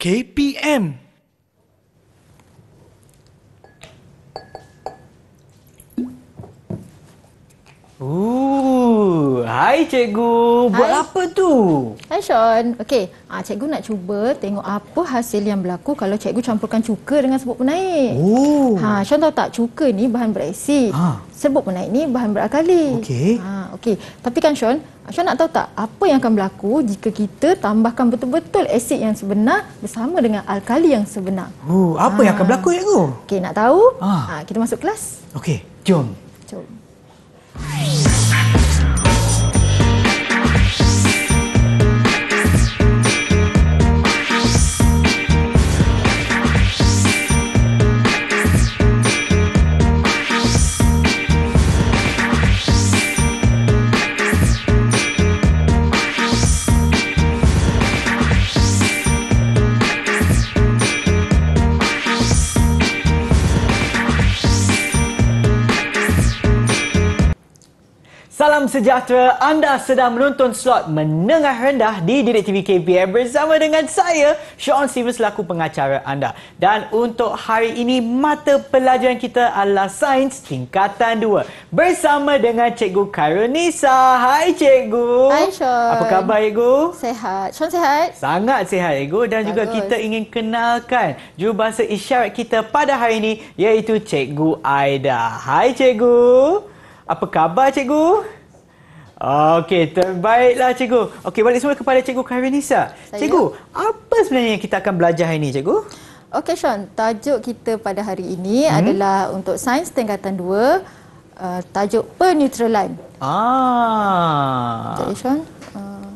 KPM. Ooh. Hai cikgu, buat apa tu? Hai Sean, okay. ah, cikgu nak cuba tengok apa hasil yang berlaku kalau cikgu campurkan cuka dengan serbuk penaik. Oh. Ha, Sean tahu tak, cuka ni bahan berasid. Ha. Serbuk penaik ni bahan berakali. Okay. Ha, okay. Tapi kan Sean, Sean nak tahu tak apa yang akan berlaku jika kita tambahkan betul-betul asid yang sebenar bersama dengan alkali yang sebenar. Oh, apa ha. yang akan ha. berlaku cikgu? Okay, nak tahu? Ha. Ha, kita masuk kelas. Okay, jom. Jom. Jom. Salam sejahtera. Anda sedang menonton slot menengah rendah di Direct TV KPM bersama dengan saya, Sean Stevens laku pengacara anda. Dan untuk hari ini mata pelajaran kita adalah Sains tingkatan 2 bersama dengan Cikgu Karunisa. Hai Cikgu. Hai Sean. Apa khabar Cikgu? Sehat. Sean sehat? Sangat sehat Cikgu dan Bagus. juga kita ingin kenalkan jurubahasa isyarat kita pada hari ini iaitu Cikgu Aida. Hai Cikgu. Apa khabar cikgu? Okey, terbaiklah cikgu. Okey, balik semua kepada cikgu Karinisa. Cikgu, apa sebenarnya yang kita akan belajar hari ini, cikgu? Okey, Sean. Tajuk kita pada hari ini hmm? adalah untuk sains tingkatan 2, uh, tajuk penutralan. Ah. Jadi, Sean. Uh,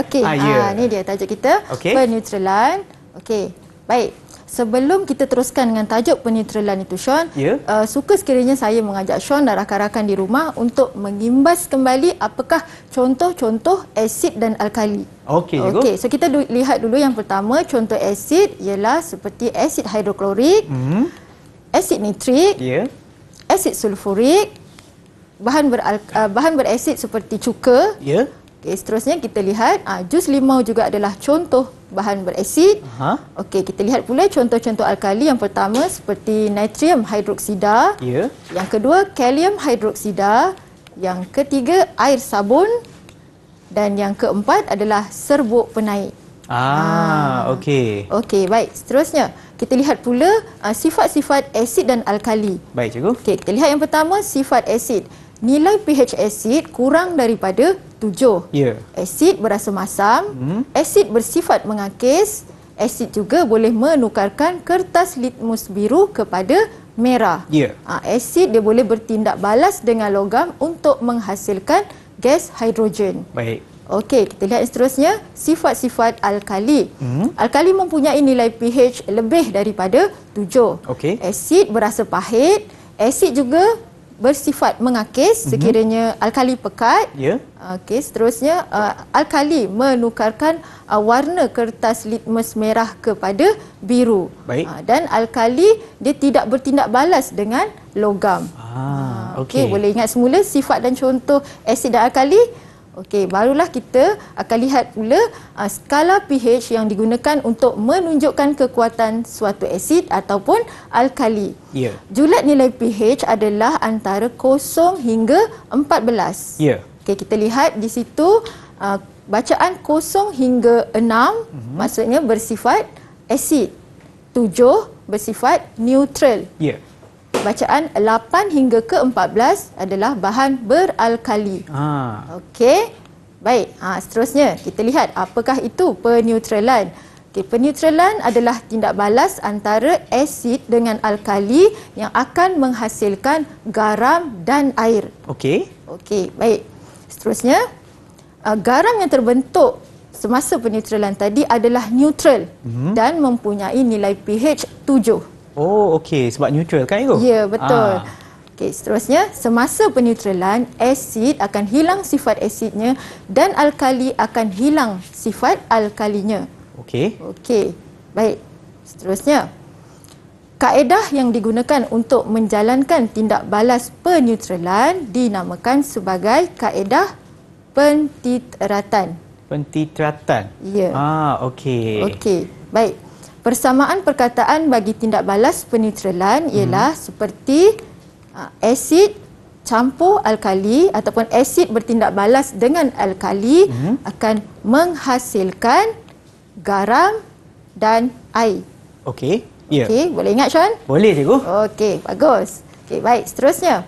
Okey, ah, yeah. Ya. uh, ini dia tajuk kita. Okay. Penutralan. Okey, baik sebelum kita teruskan dengan tajuk penyetrelan itu Sean yeah. uh, suka sekiranya saya mengajak Sean dan rakan-rakan di rumah untuk mengimbas kembali apakah contoh-contoh asid dan alkali Okey, okay. so kita lihat dulu yang pertama contoh asid ialah seperti asid hidroklorik mm. asid nitrik yeah. asid sulfurik bahan, beral- uh, bahan berasid seperti cuka yeah. Okey, seterusnya kita lihat uh, jus limau juga adalah contoh bahan berasid. Okey, kita lihat pula contoh-contoh alkali yang pertama seperti natrium hidroksida. Ya. Yeah. Yang kedua kalium hidroksida. Yang ketiga air sabun. Dan yang keempat adalah serbuk penaik. Ah, ha. okey. Okey, baik. Seterusnya, kita lihat pula ah, sifat-sifat uh, asid dan alkali. Baik, cikgu. Okey, kita lihat yang pertama sifat asid. Nilai pH asid kurang daripada 7. Ya. Yeah. Asid berasa masam. Hmm. Asid bersifat mengakis. Asid juga boleh menukarkan kertas litmus biru kepada merah. Ya. Yeah. Ha, asid dia boleh bertindak balas dengan logam untuk menghasilkan gas hidrogen. Baik. Okey, kita lihat seterusnya sifat-sifat alkali. Hmm. Alkali mempunyai nilai pH lebih daripada 7. Okay. Asid berasa pahit, asid juga bersifat mengakis mhm. sekiranya mm-hmm. alkali pekat. Ya. Yeah. Okey, seterusnya uh, alkali menukarkan uh, warna kertas litmus merah kepada biru. Baik. Uh, dan alkali dia tidak bertindak balas dengan logam. Ah, ah okey. Okay, boleh ingat semula sifat dan contoh asid dan alkali? Okey, barulah kita akan lihat pula uh, skala pH yang digunakan untuk menunjukkan kekuatan suatu asid ataupun alkali. Ya. Yeah. Julat nilai pH adalah antara 0 hingga 14. Ya. Yeah. Okey, kita lihat di situ uh, bacaan 0 hingga 6 mm-hmm. maksudnya bersifat asid. 7 bersifat neutral. Ya. Yeah bacaan 8 hingga ke 14 adalah bahan beralkali. Ha. Okey. Baik. Ha, seterusnya kita lihat apakah itu penutralan. Okay, penutralan adalah tindak balas antara asid dengan alkali yang akan menghasilkan garam dan air. Okey. Okey, baik. Seterusnya, uh, garam yang terbentuk semasa penutralan tadi adalah neutral mm-hmm. dan mempunyai nilai pH 7. Oh, okey. Sebab neutral kan itu? Ya, betul. Ah. Okey, seterusnya, semasa penutralan, asid akan hilang sifat asidnya dan alkali akan hilang sifat alkalinya. Okey. Okey, baik. Seterusnya, kaedah yang digunakan untuk menjalankan tindak balas penutralan dinamakan sebagai kaedah pentitratan. Pentitratan. Ya. Ah, okey. Okey, baik. Persamaan perkataan bagi tindak balas penetralan hmm. ialah hmm. seperti uh, asid campur alkali ataupun asid bertindak balas dengan alkali hmm. akan menghasilkan garam dan air. Okey. Ya. Yeah. Okey, boleh ingat Sean? Boleh cikgu. Okey, bagus. Okey, baik. Seterusnya.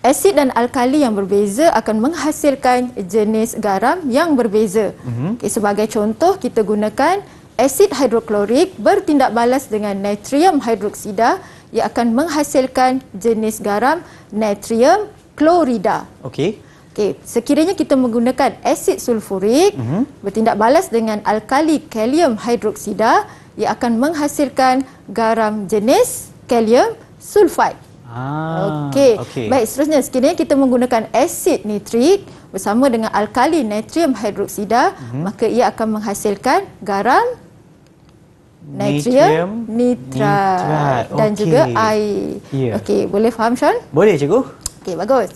Asid dan alkali yang berbeza akan menghasilkan jenis garam yang berbeza. Mm-hmm. Okey, sebagai contoh kita gunakan asid hidroklorik bertindak balas dengan natrium hidroksida ia akan menghasilkan jenis garam natrium klorida. Okey. Okey, sekiranya kita menggunakan asid sulfurik mm-hmm. bertindak balas dengan alkali kalium hidroksida, ia akan menghasilkan garam jenis kalium sulfat. Ah. Okey. Okay. Baik, seterusnya sekiranya kita menggunakan asid nitrik bersama dengan alkali natrium hidroksida, mm-hmm. maka ia akan menghasilkan garam natrium nitrat, nitrat. dan juga air. Yeah. Okey, boleh faham Sean? Boleh cikgu. Okey, bagus.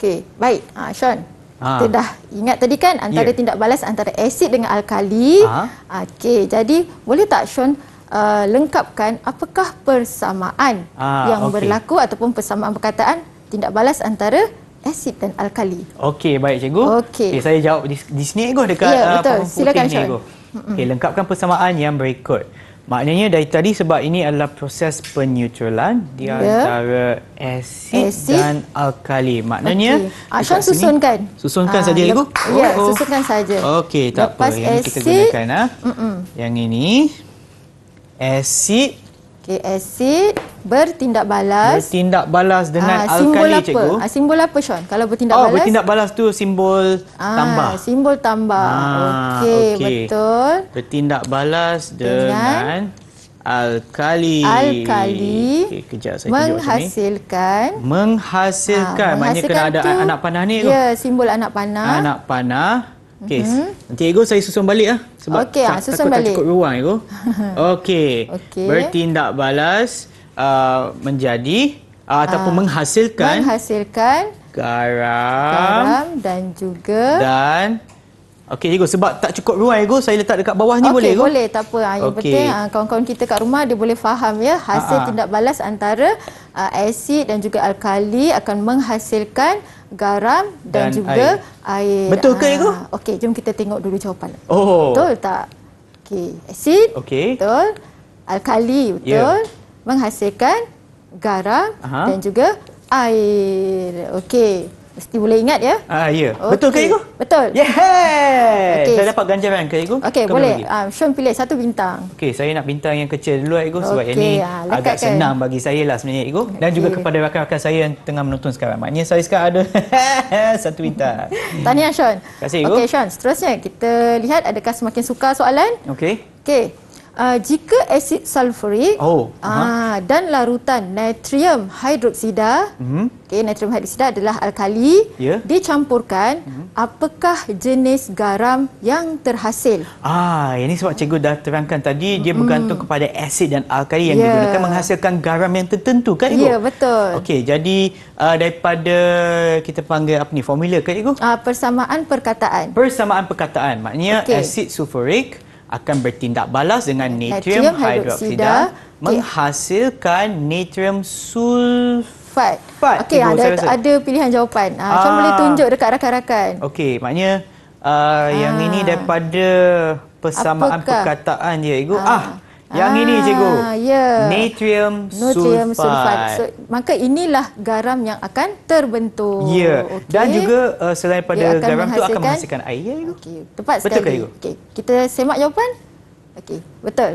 Okey, baik. ha, Sean. Ha. Kita dah ingat tadi kan antara yeah. tindak balas antara asid dengan alkali. Ha. Okey, jadi boleh tak Sean uh, lengkapkan apakah persamaan ha, yang okay. berlaku ataupun persamaan perkataan tindak balas antara asid dan alkali? Okey, baik cikgu. Okey. Okay, eh, saya jawab di, di sini cikgu dekat yeah, uh, betul. Silakan Sean. Okay, lengkapkan persamaan yang berikut. Maknanya dari tadi sebab ini adalah proses penyucuran di ya. antara asid dan alkali. Maknanya okay. Ashan ah, susunkan. Susunkan ah, saja ibu. Ya, oh, oh. susunkan saja. Okey, tak Lepas apa. Yang acid, kita gunakan ah. Yang ini asid Okey, asid bertindak balas. Bertindak balas dengan aa, ah, simbol alkali, apa? cikgu. Ah, aa, simbol apa, Sean? Kalau bertindak oh, balas? Oh, bertindak balas tu simbol aa, ah, tambah. Simbol tambah. Okey, okay. betul. Bertindak balas dengan, dengan alkali. Alkali. Okey, kejap saya Menghasilkan. Menghasilkan. menghasilkan. Maknanya kena ada anak panah ni tu. Ya, simbol anak panah. Anak panah. Okey. Mm-hmm. Nanti ego saya susun balik lah, ah Sebab okay, tak, susun takut balik. tak cukup ruang ego. Okey. Okay. Bertindak balas uh, menjadi uh, ataupun uh, menghasilkan. Menghasilkan. Garam. Garam dan juga. Dan. Okey ego sebab tak cukup ruang ego saya letak dekat bawah ni okay, boleh ego? Okey boleh tak apa. Yang okay. penting uh, kawan-kawan kita kat rumah dia boleh faham ya. Hasil uh-huh. tindak balas antara uh, asid dan juga alkali akan menghasilkan garam dan, dan juga air. air. Betul ke ah, itu? Okey, jom kita tengok dulu jawapan. Oh. Betul tak? Okey, asid. Okay. Betul. Alkali, ya. betul. Yeah. Menghasilkan garam Aha. dan juga air. Okey. Mesti boleh ingat ya. Ah ya. Okay. Betul ke Igu? Betul. Yeah. Okay. Saya dapat ganjaran ke Igu? Okey, boleh. Ah um, Sean pilih satu bintang. Okey, saya nak bintang yang kecil dulu Igu sebab okay. yang ni ah, agak kan? senang bagi saya lah sebenarnya Igu dan juga kepada rakan-rakan saya yang tengah menonton sekarang. Maknanya saya sekarang ada satu bintang. Tahniah Sean. Terima kasih Igu. Okey Sean, seterusnya kita lihat adakah semakin suka soalan? Okey. Okey. Uh, jika asid sulfurik oh, uh, dan larutan natrium hidroksida, mm-hmm. okay, natrium hidroksida adalah alkali, yeah. dicampurkan, mm-hmm. apakah jenis garam yang terhasil? Ah, ini sebab cikgu dah terangkan tadi mm-hmm. dia bergantung kepada asid dan alkali yang yeah. digunakan menghasilkan garam yang tertentu kan Cikgu? Ya, yeah, betul. Okey, jadi uh, daripada kita panggil apa ni formula ke ibu? uh, persamaan perkataan. Persamaan perkataan. Maknanya okay. asid sulfurik akan bertindak balas dengan natrium hidroksida menghasilkan natrium sulfat. Fat. Okey, ada ada pilihan jawapan. Ah, macam boleh ah. tunjuk dekat rakan-rakan. Okey, maknanya uh, yang ini ah. daripada persamaan Apakah? perkataan dia, Igu. ah. Yang ah, ini cikgu. Yeah. Natrium, Natrium sulfat. So, maka inilah garam yang akan terbentuk. Ya. Yeah. Okay. Dan juga uh, selain pada garam itu akan menghasilkan air. Ya, okay. Tepat betul sekali. Betul ke okay. Kita semak jawapan? Okey. Betul.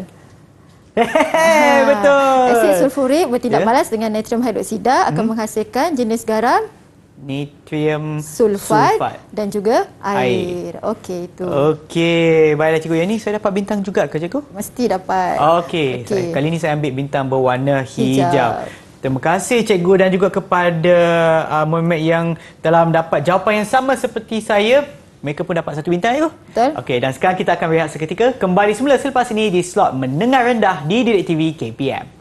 Hehehe, ah, betul. Asid sulfurik bertindak yeah. balas dengan natrium hidroksida akan hmm. menghasilkan jenis garam Natrium, sulfat, sulfat dan juga air. air. Okey itu. Okey, baiklah cikgu. Yang ni saya dapat bintang juga ke cikgu? Mesti dapat. Okey, okay. kali ni saya ambil bintang berwarna hijau. hijau. Terima kasih cikgu dan juga kepada uh, Muhammad yang telah mendapat jawapan yang sama seperti saya. Mereka pun dapat satu bintang cikgu. Betul. Okey, dan sekarang kita akan rehat seketika. Kembali semula selepas ini di slot Mendengar Rendah di Direct TV KPM.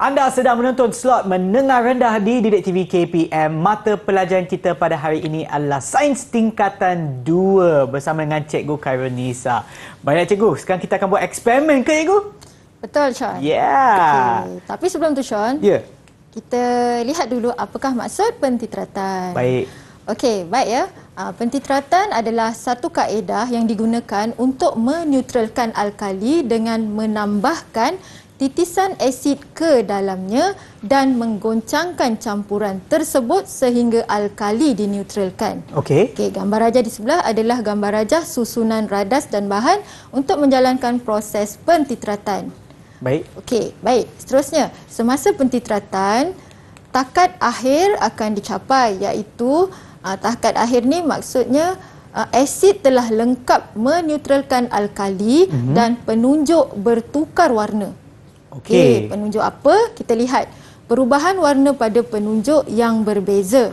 Anda sedang menonton slot menengah rendah di Didik TV KPM. Mata pelajaran kita pada hari ini adalah Sains Tingkatan 2 bersama dengan Cikgu Khairul Nisa. Baiklah Cikgu, sekarang kita akan buat eksperimen ke Cikgu? Betul, Sean. Ya. Yeah. Okay. Tapi sebelum tu, Sean, yeah. kita lihat dulu apakah maksud pentitratan. Baik. Okey, baik ya. Uh, ah, pentitratan adalah satu kaedah yang digunakan untuk menutralkan alkali dengan menambahkan titisan asid ke dalamnya dan menggoncangkan campuran tersebut sehingga alkali dineutralkan. Okey. Okey, gambar rajah di sebelah adalah gambar rajah susunan radas dan bahan untuk menjalankan proses pentitratan. Baik. Okey, baik. Seterusnya, semasa pentitratan, takat akhir akan dicapai iaitu uh, takat akhir ni maksudnya uh, asid telah lengkap menutralkan alkali mm-hmm. dan penunjuk bertukar warna. Okey, okay, eh, penunjuk apa? Kita lihat perubahan warna pada penunjuk yang berbeza.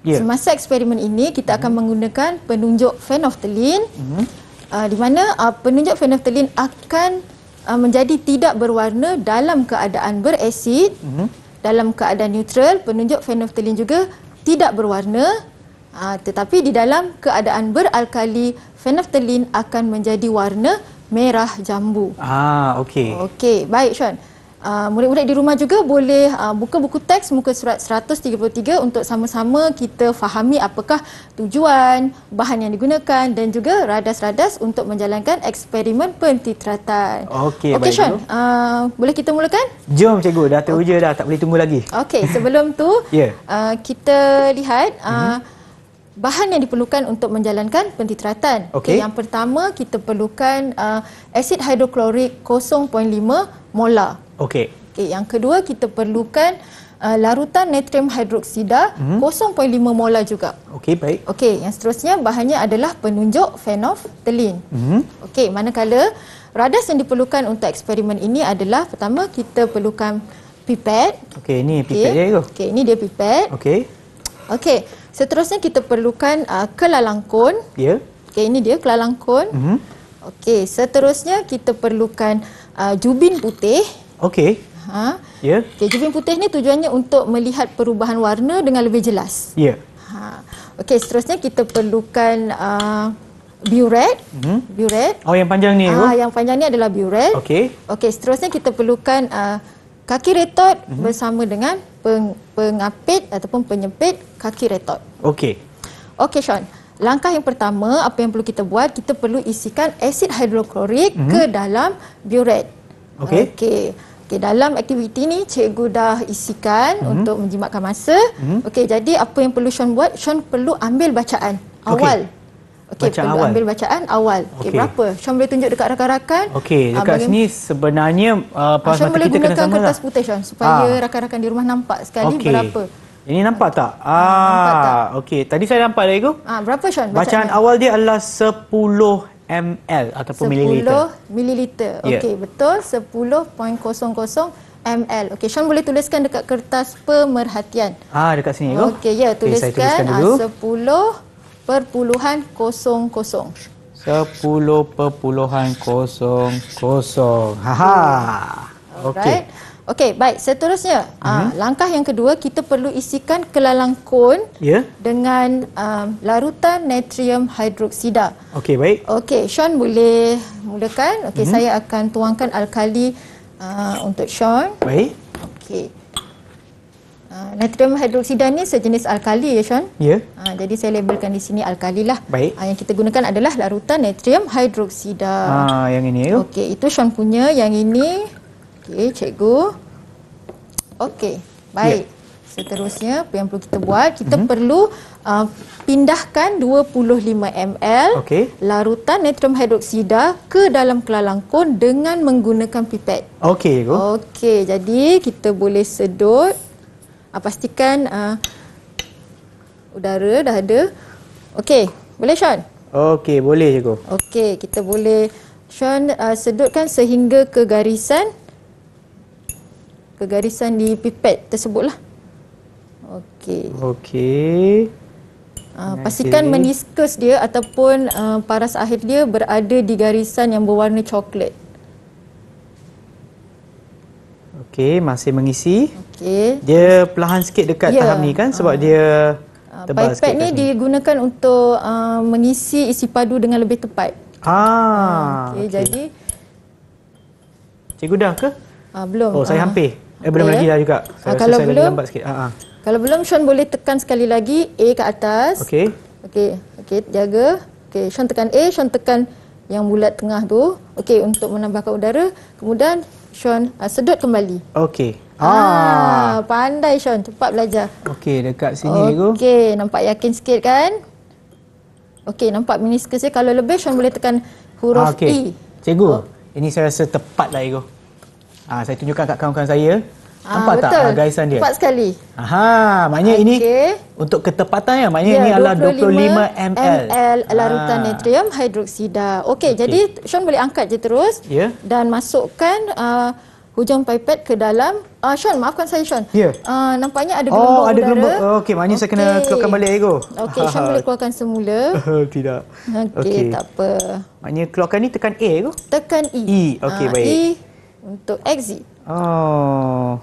Yeah. Semasa eksperimen ini, kita akan mm menggunakan penunjuk phenolphthalein. mm Uh, ah, di mana uh, penunjuk phenolphthalein akan uh, menjadi tidak berwarna dalam keadaan berasid. mm Dalam keadaan neutral, penunjuk phenolphthalein juga tidak berwarna. Uh, tetapi di dalam keadaan beralkali, phenolphthalein akan menjadi warna merah jambu. Ah, okey. Okey, baik Syuan. Uh, murid-murid di rumah juga boleh uh, buka buku teks muka surat 133 untuk sama-sama kita fahami apakah tujuan, bahan yang digunakan dan juga radas-radas untuk menjalankan eksperimen pentitratan. Okey, okay, baik Sean, uh, ah, boleh kita mulakan? Jom cikgu, dah teruja okay. dah, tak boleh tunggu lagi. Okey, sebelum tu yeah. Ya. uh, kita lihat uh, mm-hmm bahan yang diperlukan untuk menjalankan pentitratan. Okay. Okay, yang pertama kita perlukan uh, asid hidroklorik 0.5 molar. Okey. Okey, yang kedua kita perlukan uh, larutan natrium hidroksida hmm 0.5 molar juga. Okey, baik. Okey, yang seterusnya bahannya adalah penunjuk phenolphthalein. Mm-hmm. Okey, manakala radas yang diperlukan untuk eksperimen ini adalah pertama kita perlukan pipet. Okey, ini pipet okay. dia tu. Okey, ini dia pipet. Okey. Okey. Seterusnya kita perlukan uh, kelalangkun. Ya. Yeah. Okey ini dia kelalangkun. Mm -hmm. Okey, seterusnya kita perlukan uh, jubin putih. Okey. Ha. Ya. Yeah. Okey, jubin putih ni tujuannya untuk melihat perubahan warna dengan lebih jelas. Ya. Yeah. Ha. Okey, seterusnya kita perlukan a uh, biuret. -hmm. Biuret. Oh, yang panjang ni. Ah, yang panjang ni adalah buret. Okey. Okey, seterusnya kita perlukan uh, kaki retot mm -hmm. bersama dengan peng, pengapit ataupun penyempit kaki retot. Okey. Okey Sean. Langkah yang pertama apa yang perlu kita buat kita perlu isikan asid hidroklorik mm -hmm. ke dalam buret. Okey. Okey. Okey dalam aktiviti ni cikgu dah isikan mm -hmm. untuk menjimatkan masa. Mm -hmm. Okey jadi apa yang perlu Sean buat? Sean perlu ambil bacaan awal. Okey, bacaan awal. ambil bacaan awal. Okey, okay, berapa? Syam boleh tunjuk dekat rakan-rakan. Okey, ah, dekat uh, sini sebenarnya uh, pas kita boleh gunakan kena kertas lah. putih Syam supaya ha. rakan-rakan di rumah nampak sekali okay. berapa. Ini nampak tak? Ah, ah okey. Tadi saya nampak lagi tu. Ah, berapa Sean? Bacaan, bacaan awal dia adalah 10 ml ataupun 10 mililiter. 10 mililiter. Ya. Okey, yeah. betul. 10.00 ml. Okey, Sean boleh tuliskan dekat kertas pemerhatian. Ah, dekat sini Okey, ya, tuliskan, okay, tuliskan dulu perpuluhan kosong kosong. Sepuluh perpuluhan kosong kosong. Haha. Okey. Okey, baik. Seterusnya, uh-huh. uh, langkah yang kedua, kita perlu isikan kelalang kon yeah. dengan um, larutan natrium hidroksida. Okey, baik. Okey, Sean boleh mulakan. Okey, uh-huh. saya akan tuangkan alkali uh, untuk Sean. Baik. Okey. Ah, natrium hidroksida ni sejenis alkali ya Sean. Ya. Ha, jadi saya labelkan di sini alkali lah. Baik. Ha, yang kita gunakan adalah larutan natrium hidroksida. Ah yang ini ya. Okey, itu Sean punya. Yang ini okey, cikgu. Okey. Baik. Ya. Seterusnya apa yang perlu kita buat? Kita mm-hmm. perlu uh, pindahkan 25 ml okay. larutan natrium hidroksida ke dalam kelalang kon dengan menggunakan pipet. Okey, Okey, jadi kita boleh sedut uh, pastikan uh, udara dah ada. Okey, boleh Sean? Okey, boleh cikgu. Okey, kita boleh Sean uh, sedutkan sehingga ke garisan ke garisan di pipet tersebutlah. Okey. Okey. Uh, pastikan meniskus dia ataupun uh, paras akhir dia berada di garisan yang berwarna coklat. Okey, masih mengisi. Okey. Dia perlahan sikit dekat ya. tahap ni kan sebab uh. dia ah, tebal Pipet sikit. Pipet ni digunakan untuk uh, mengisi isi padu dengan lebih tepat. Ah. Uh, Okey, okay. jadi Cikgu dah ke? Uh, belum. Oh, saya uh. hampir. Eh, belum okay. lagi ya. dah juga. Saya uh, rasa kalau saya belum, lagi lambat sikit. Uh-huh. Kalau belum, Sean boleh tekan sekali lagi A ke atas. Okey. Okey, Okay. jaga. Okey, Sean tekan A, Sean tekan yang bulat tengah tu. Okey, untuk menambahkan udara. Kemudian Sean uh, sedut kembali. Okey. Ah. ah, pandai Sean, cepat belajar. Okey, dekat sini okay, Okey, nampak yakin sikit kan? Okey, nampak minus ke dia. Kalau lebih Sean boleh tekan huruf ah, okay. E. Cikgu, oh. ini saya rasa tepatlah Igo. Ah, saya tunjukkan kat kawan-kawan saya. Ah, Nampak betul. tak ah, gaisan dia? Tepat sekali. Aha, maknanya okay. ini untuk ketepatan ya? Maknanya yeah, ini adalah 25, 25 ml. ml larutan ah. natrium hidroksida. Okey, okay. jadi Sean boleh angkat je terus yeah. dan masukkan uh, hujung pipet ke dalam. Uh, Sean, maafkan saya Sean. Yeah. Ya. Uh, nampaknya ada oh, gelombang udara. Oh, ada gelombang. Oh, Okey, maknanya okay. saya kena keluarkan balik ego. Okey, Sean boleh keluarkan semula. Oh, tidak. Okey, okay. tak apa. Maknanya keluarkan ni tekan A ego? Tekan E. E, okey uh, baik. E untuk exit. Oh.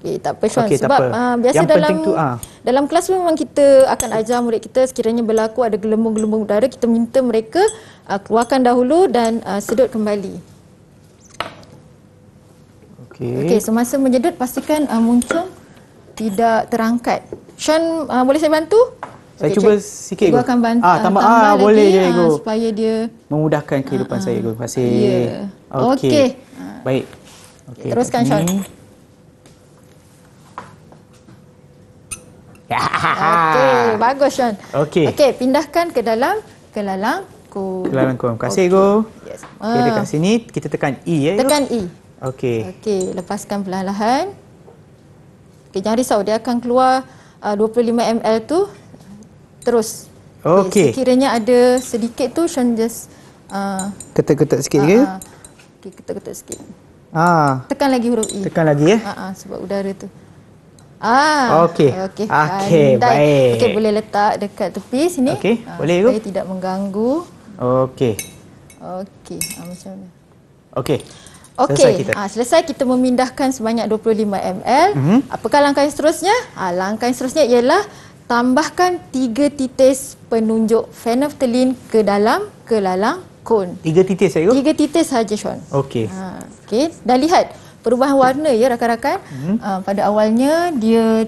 Okay, tak apa Sean. Okay, Sebab apa. Uh, biasa yang dalam tu, uh. dalam kelas memang kita akan ajar murid kita sekiranya berlaku ada gelembung-gelembung udara, kita minta mereka uh, keluarkan dahulu dan uh, sedut kembali. Okey. Okay. semasa so menyedut pastikan uh, muncung tidak terangkat. Sean, uh, boleh saya bantu? Saya okay, cuba cik, sikit. Cikgu akan bantu. Ah, tambah, tambah ah, lagi, boleh ya, Cikgu. supaya dia... Memudahkan kehidupan uh, saya, Cikgu. Terima ya. kasih. Yeah. Okey. Okay. Baik. Okay, Teruskan, Sean. Ini. Okey, bagus Sean. Okey. Okey, pindahkan ke dalam kelalang ku. Kelalang ku. Terima kasih, okay. Go. Yes. Okay, ah. dekat sini kita tekan E ya. Tekan go. E. Okey. Okey, lepaskan perlahan-lahan. Okey, jangan risau dia akan keluar uh, 25 ml tu terus. Okey. Okay, sekiranya ada sedikit tu Sean just uh, ketuk-ketuk sikit ya? uh, ke? Uh. Okey, ketuk-ketuk sikit. Ah. Tekan lagi huruf E. Tekan lagi ya. Ha uh-uh, sebab udara tu. Ah. Okey. Okey. Okey, ah, baik. Okey, boleh letak dekat tepi sini. Okey, ah, boleh ke? Supaya tidak mengganggu. Okey. Okey. Ah, macam mana? Okey. Okey, selesai, ah, selesai kita memindahkan sebanyak 25 ml. Mm -hmm. Apakah langkah yang seterusnya? Ha, langkah yang seterusnya ialah tambahkan tiga titis penunjuk phenolphthalein ke dalam kelalang lalang kon. 3 titis saja? Tiga titis saja, Sean. Okey. Ha, Okey, dah lihat perubahan warna ya rakan-rakan uh, pada awalnya dia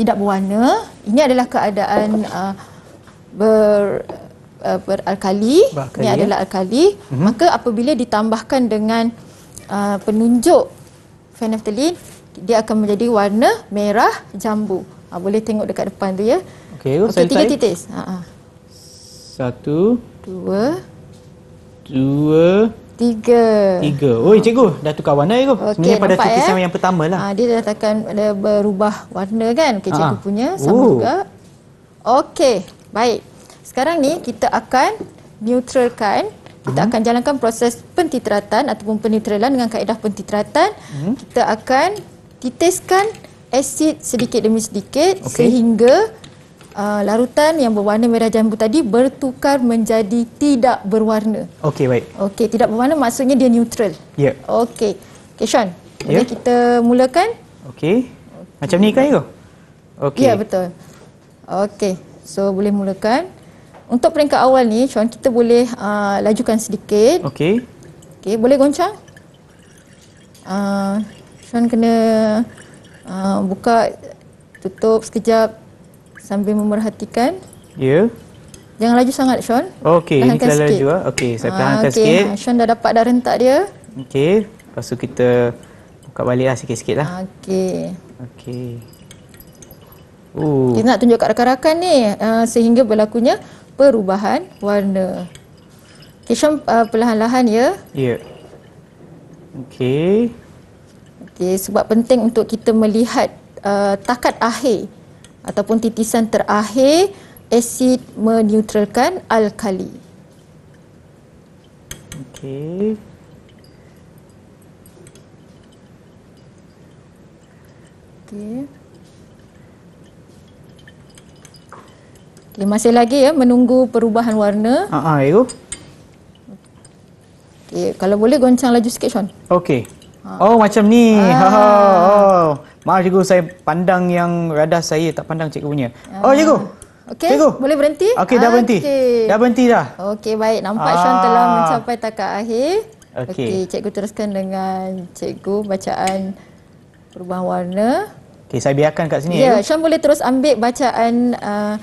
tidak berwarna ini adalah keadaan uh, ber uh, beralkali ini ya. adalah alkali uh-huh. maka apabila ditambahkan dengan uh, penunjuk phenolphthalein dia akan menjadi warna merah jambu uh, boleh tengok dekat depan tu ya okey okay, tiga titis. uh-huh. satu dua dua Tiga. Tiga. Oi, oh. cikgu, dah tukar warna ya, cikgu. Okay, Sebenarnya pada cuti ya? sama yang pertama lah. Ha, dia dah takkan ada berubah warna kan. Okay, cikgu ha. punya sama Ooh. juga. Okey, baik. Sekarang ni kita akan neutralkan. Kita hmm. akan jalankan proses pentitratan ataupun penetralan dengan kaedah pentitratan. uh Kita akan titiskan asid sedikit demi sedikit okay. sehingga uh, larutan yang berwarna merah jambu tadi bertukar menjadi tidak berwarna. Okey, baik. Okey, tidak berwarna maksudnya dia neutral. Ya. Yeah. Okey. Okey, Sean. Boleh yeah. kita mulakan? Okey. Okay. Macam ni kan ya? Okey. Ya, betul. Okey. So, boleh mulakan. Untuk peringkat awal ni, Sean, kita boleh uh, lajukan sedikit. Okey. Okey, boleh goncang? Uh, Sean kena uh, buka, tutup sekejap sambil memerhatikan. Ya. Yeah. Jangan laju sangat, Sean. Okey, ini kita laju ah. Okey, saya ah, tahan okay. sikit. Okey, ah, Sean dah dapat dah rentak dia. Okey, lepas tu kita buka balik lah sikit-sikit lah. Okey. Okey. Uh. Kita nak tunjuk kat rakan-rakan ni uh, sehingga berlakunya perubahan warna. Okey, Sean uh, perlahan-lahan ya. Ya. Yeah. Okey. Okey, sebab penting untuk kita melihat uh, takat akhir ataupun titisan terakhir asid menetralkan alkali. Okey. Okey. Okay, masih lagi ya menunggu perubahan warna. Ha ah, ha, ah, ego. Okay, kalau boleh goncang laju sikit, Sean. Okey. Ah. Oh, macam ni. Ah. Ha. Ah. Oh. Maaf cikgu saya pandang yang radar saya tak pandang cikgu punya. Uh, ah, oh cikgu. Okey. Cikgu boleh berhenti? Okey dah berhenti. Okay. Dah berhenti dah. Okey baik nampak Sean ah. telah mencapai takat akhir. Okey. Okey cikgu teruskan dengan cikgu bacaan perubahan warna. Okey saya biarkan kat sini. Ya yeah, Sean boleh terus ambil bacaan uh,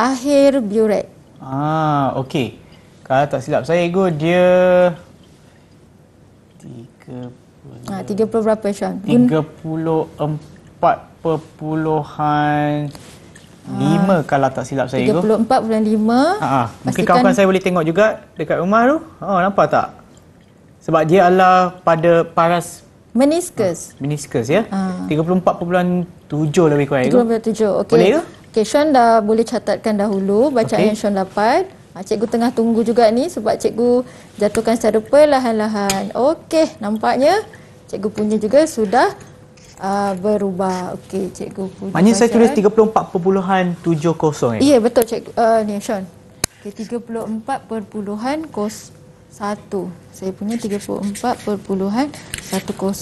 akhir buret. Ah okey. Kalau tak silap saya cikgu dia 30 Ah, 30 berapa Sean? 34 lima ah. kalau tak silap saya 34 34.5 ha, mungkin kawan-kawan saya boleh tengok juga dekat rumah tu oh nampak tak sebab dia adalah pada paras meniscus ha, meniscus ya ha. 34.7 lebih kurang 34.7 okey boleh ke okey Sean dah boleh catatkan dahulu bacaan okay. yang Sean dapat ha, cikgu tengah tunggu juga ni sebab cikgu jatuhkan secara perlahan-lahan okey nampaknya cikgu punya juga sudah uh, berubah. Okey, cikgu. Maknanya saya tulis 34.70 eh. Ya, yeah, betul cikgu. Uh, ni, Sean. Okay, 34.01. Saya punya 34.10.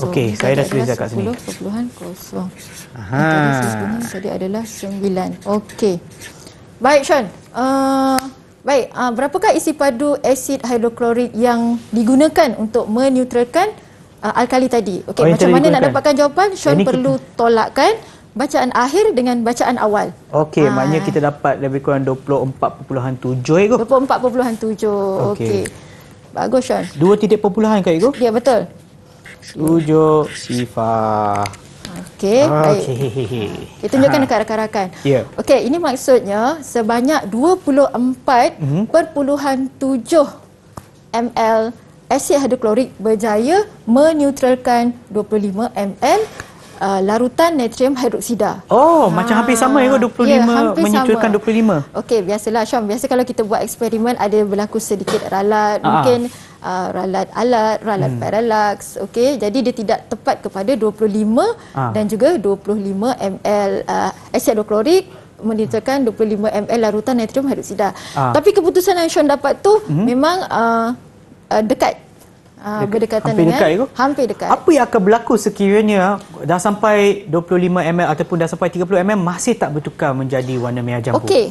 Okey, saya dah tulis kat sini. 10.0. Aha. Jadi tadi adalah 9. Okey. Baik, Sean. Uh, baik, uh, berapakah isi padu asid hidroklorik yang digunakan untuk menutralkan uh, ah, al tadi. Okey, oh, macam mana nak dapatkan jawapan? Sean ini perlu kita... tolakkan bacaan akhir dengan bacaan awal. Okey, ha. maknanya kita dapat lebih kurang 24.7 ego. 24.7. Okey. Okay. Bagus Sean. Dua titik perpuluhan ke ego? Ya, betul. Tujuh sifar. Okey, okay. baik. Okey. Kita tunjukkan dekat rakan-rakan. Ya. Yeah. Okey, ini maksudnya sebanyak 24.7 mm -hmm. ml asid hidroklorik berjaya menutralkan 25 ml Uh, larutan natrium hidroksida. Oh, ha. macam hampir sama ya 25 yeah, menyetulkan 25. Okey, biasalah Syam. Biasa kalau kita buat eksperimen ada berlaku sedikit ralat, ah. mungkin uh, ralat alat, ralat hmm. parallax. Okey, jadi dia tidak tepat kepada 25 ah. dan juga 25 ml uh, asid hidroklorik menetralkan 25 ml larutan natrium hidroksida. Ah. Tapi keputusan yang Syam dapat tu hmm. memang uh, uh, dekat Ha, berdekatan hampir dengan, dekat Hampir dekat. Apa yang akan berlaku sekiranya dah sampai 25 ml ataupun dah sampai 30 ml masih tak bertukar menjadi warna merah jambu? Okey.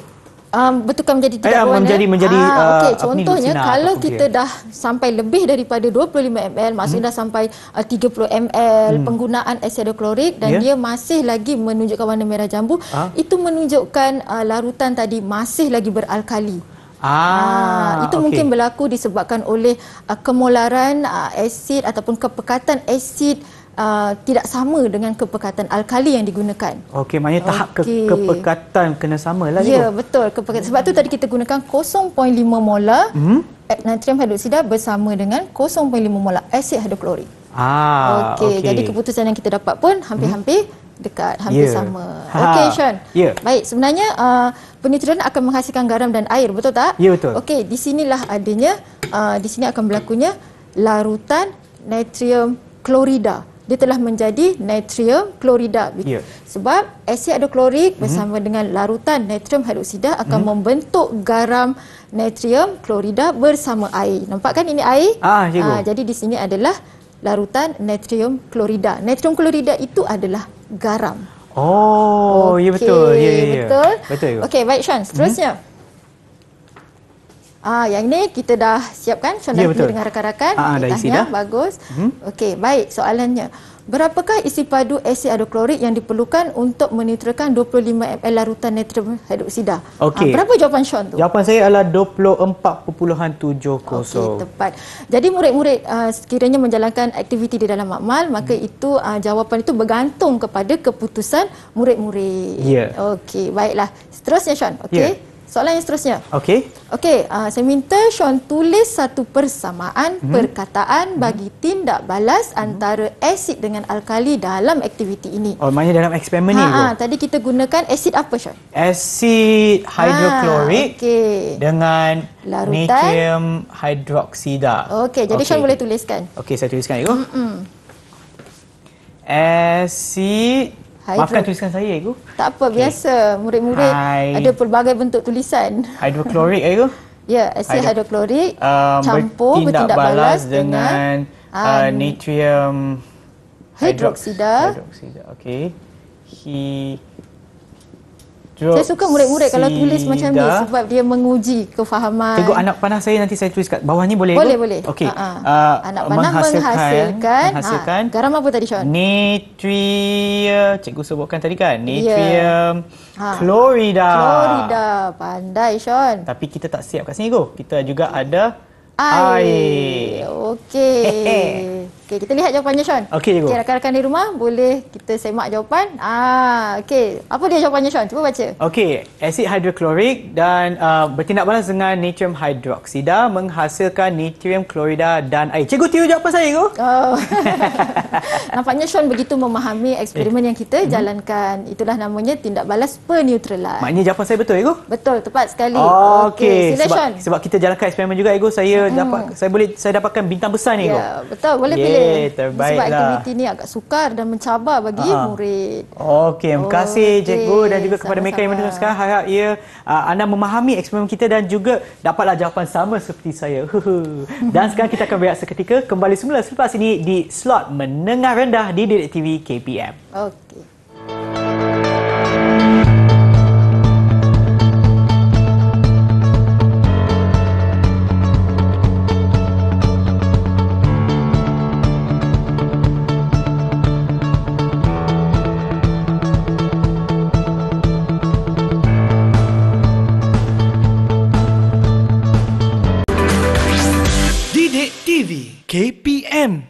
Um, bertukar menjadi tidak eh, ah, warna. Menjadi, menjadi ha, ah, uh, okay. Contohnya, kalau kita dia. dah sampai lebih daripada 25 ml, masih hmm. dah sampai uh, 30 ml hmm. penggunaan esedoklorik dan yeah. dia masih lagi menunjukkan warna merah jambu, ha? itu menunjukkan uh, larutan tadi masih lagi beralkali. Ah, ah, itu okay. mungkin berlaku disebabkan oleh uh, ah, kemolaran uh, ah, asid ataupun kepekatan asid uh, tidak sama dengan kepekatan alkali yang digunakan. Okey, maknanya tahap ke- kepekatan kena sama lah Ya, Yeah betul. Kepekatan. Sebab tu tadi kita gunakan 0.5 molar hmm? natrium hidroksida bersama dengan 0.5 molar asid hidroklorik. Ah, okey. Okay. Jadi keputusan yang kita dapat pun hampir-hampir hmm? dekat, hampir yeah. sama. Ha. Okey, Sean. Yeah. Baik, sebenarnya uh, penitrogen akan menghasilkan garam dan air, betul tak? Ya, betul. Okey, di sinilah adanya, uh, di sini akan berlakunya larutan natrium klorida. Dia telah menjadi natrium klorida. Ya. Sebab asid ada klorik mhm. bersama mm -hmm. dengan larutan natrium hidroksida akan mm -hmm. membentuk garam natrium klorida bersama air. Nampak kan ini air? Ah, cikgu. Uh, jadi di sini adalah larutan natrium klorida. Natrium klorida itu adalah garam. Oh, okay. ya betul. Ya, ya, ya. Betul. Betul. Okey, baik Sean, seterusnya. Hmm? Ah, yang ni kita dah siapkan Sean ya, dah pergi rakan-rakan. Ah, dah isi dah. Bagus. Hmm? Okey, baik soalannya. Berapakah isi padu asid hidroklorik yang diperlukan untuk menetralkan 25 ml larutan natrium hidroksida? Ah, okay. Ha, berapa jawapan Sean tu? Jawapan saya adalah 24.70. Okey, tepat. Jadi murid-murid uh, ah, kiranya menjalankan aktiviti di dalam makmal, maka hmm. itu uh, jawapan itu bergantung kepada keputusan murid-murid. Yeah. Okey, baiklah. Seterusnya Sean, okey? Yeah. Soalan yang seterusnya. Okey. Okey, uh, saya minta Sean tulis satu persamaan mm-hmm. perkataan mm-hmm. bagi tindak balas mm-hmm. antara asid dengan alkali dalam aktiviti ini. Oh, maknanya dalam eksperimen ni. Ha, ha tadi kita gunakan asid apa Sean? Asid ha, hidroklorik ha, okay. dengan natrium hidroksida. Okey, jadi okay. Sean boleh tuliskan. Okey, saya tuliskan ya. Mm-hmm. Asid Hydro. Maafkan tulisan saya, Ibu. Tak apa, okay. biasa. Murid-murid ada pelbagai bentuk tulisan. Hidroklorik, Ibu? ya, asid Hydro. hidroklorik um, campur, bertindak, bertindak balas dengan, dengan uh, um, natrium hidroksida. hidroksida. Okey. He... Drop saya suka murid-murid si kalau tulis macam dah. ni sebab dia menguji kefahaman. Cikgu anak panah saya nanti saya tulis kat bawah ni boleh? Boleh, go? boleh. Okey. Ha, ha. Uh, anak panah menghasilkan, menghasilkan, menghasilkan ha, garam apa tadi Sean? Nitrium. Cikgu sebutkan tadi kan? Ya. Nitrium yeah. ha. klorida. Klorida. Pandai Sean. Tapi kita tak siap kat sini go. Kita juga ada air. air. Okey. Okey, kita lihat jawapannya, Sean. Okey, cikgu. Okay, rakan-rakan di rumah, boleh kita semak jawapan. Ah, Okey, apa dia jawapannya, Sean? Cuba baca. Okey, asid hidroklorik dan uh, bertindak balas dengan natrium hidroksida menghasilkan natrium klorida dan air. Cikgu, tiru jawapan saya, cikgu. Oh. Nampaknya Sean begitu memahami eksperimen eh. yang kita mhm. jalankan. Itulah namanya tindak balas perneutralan. Maknanya jawapan saya betul, cikgu? Betul, tepat sekali. Oh, Okey, okay. sila, sebab, Sean. Sebab kita jalankan eksperimen juga, cikgu. Saya hmm. dapat, saya boleh saya dapatkan bintang besar ni, cikgu. Ya, betul. Boleh yeah. pilih terbaik sebab lah. aktiviti ni agak sukar dan mencabar bagi Aha. murid. Okey, terima kasih okay. cikgu dan juga kepada mereka yang menonton sekarang. Harap ya uh, anda memahami eksperimen kita dan juga dapatlah jawapan sama seperti saya. dan sekarang kita akan berehat seketika kembali semula selepas ini di slot menengah rendah di Direct TV KPM. Okey. KPM.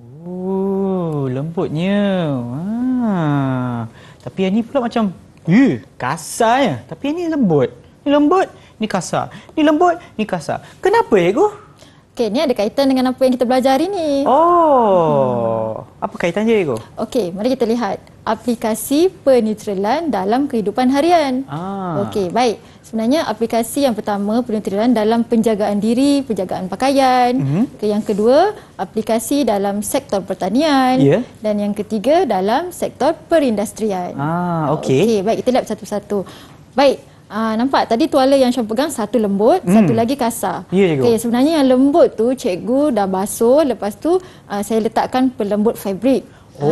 Oh, lembutnya. Ah. Tapi yang ni pula macam eh, kasar ya. Tapi yang ni lembut. Ni lembut, ni kasar. Ni lembut, ni kasar. Kenapa ya, Guh? Okey, ni ada kaitan dengan apa yang kita belajar hari ni. Oh. Hmm. Apa kaitannya, Ego? Okey, mari kita lihat aplikasi penetralan dalam kehidupan harian. Ah. Okey, baik sebenarnya aplikasi yang pertama penyertaan dalam penjagaan diri, penjagaan pakaian. Mm-hmm. Yang kedua, aplikasi dalam sektor pertanian yeah. dan yang ketiga dalam sektor perindustrian. Ah, okey. Okey, baik kita lihat satu-satu. Baik, uh, nampak tadi tuala yang saya pegang satu lembut, mm. satu lagi kasar. Yeah, okey, sebenarnya yang lembut tu cikgu dah basuh, lepas tu uh, saya letakkan pelembut fabric. Ah,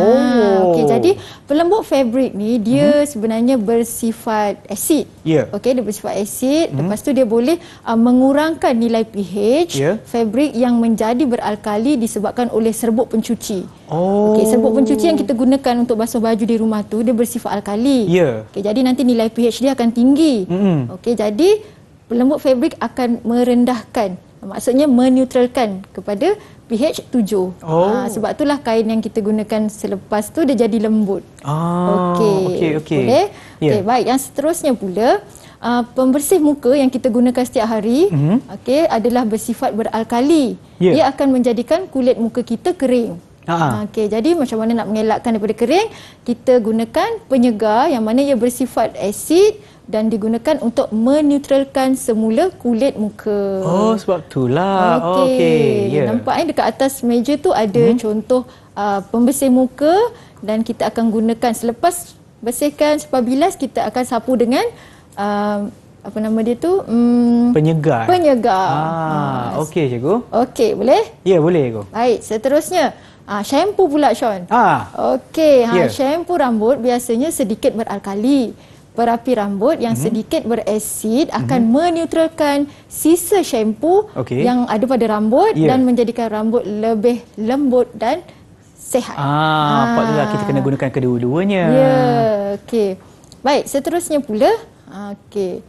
oh. okay. jadi pelembut fabric ni dia uh-huh. sebenarnya bersifat asid. Yeah. Okey dia bersifat asid uh-huh. Hmm. lepas tu dia boleh uh, mengurangkan nilai pH yeah. fabric yang menjadi beralkali disebabkan oleh serbuk pencuci. Oh. Okey serbuk pencuci yang kita gunakan untuk basuh baju di rumah tu dia bersifat alkali. Yeah. Okey jadi nanti nilai pH dia akan tinggi. Uh-huh. Okey jadi pelembut fabric akan merendahkan maksudnya menutralkan kepada pH 7. Oh. Uh, sebab itulah kain yang kita gunakan selepas tu dia jadi lembut. Ah. Okey. Okey, okey. Yeah. Ya. Okey. baik. Yang seterusnya pula Uh, pembersih muka yang kita gunakan setiap hari mm-hmm. okay, adalah bersifat beralkali. Yeah. Ia akan menjadikan kulit muka kita kering. Uh-huh. jadi macam mana nak mengelakkan daripada kering? Kita gunakan penyegar yang mana ia bersifat asid, dan digunakan untuk menetralkan semula kulit muka. Oh, sebab itulah. Oh, okey. Okay. Yeah. Nampak kan dekat atas meja tu ada hmm. contoh uh, pembersih muka dan kita akan gunakan selepas bersihkan selepas bilas kita akan sapu dengan uh, apa nama dia tu? Hmm, penyegar. Penyegar. Ah, ah yes. okey cikgu. Okey, boleh? Ya, yeah, boleh cikgu. Baik, seterusnya Ah, shampoo pula Sean. Ah. Okey, ha, yeah. Ya. shampoo rambut biasanya sedikit beralkali perapi rambut yang mm-hmm. sedikit berasid mhm. akan mm-hmm. menutralkan sisa shampoo okay. yang ada pada rambut yeah. dan menjadikan rambut lebih lembut dan sehat. Ah, ha. patutlah kita kena ah. gunakan kedua-duanya. Ya, yeah. okey. Baik, seterusnya pula, okey.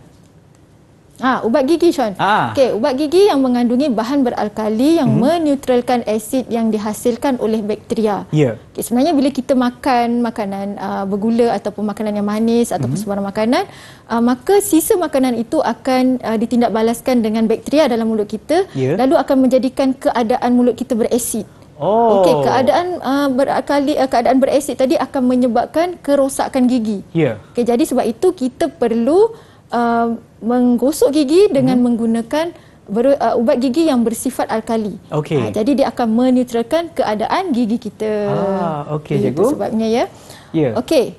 Ha, ubat gigi, Sean. Ha. Okay, ubat gigi yang mengandungi bahan beralkali yang hmm. menutralkan asid yang dihasilkan oleh bakteria. Yeah. Okay, sebenarnya bila kita makan makanan uh, bergula ataupun makanan yang manis ataupun hmm. sebarang makanan, uh, maka sisa makanan itu akan uh, ditindakbalaskan dengan bakteria dalam mulut kita yeah. lalu akan menjadikan keadaan mulut kita berasid. Oh. Okey, keadaan uh, berakali uh, keadaan berasid tadi akan menyebabkan kerosakan gigi. Yeah. Okey, jadi sebab itu kita perlu uh, menggosok gigi dengan hmm. menggunakan ber, uh, ubat gigi yang bersifat alkali. Okay. Uh, ah, jadi dia akan menetralkan keadaan gigi kita. Ah, okey cikgu. Sebabnya ya. Ya. Yeah. Okey.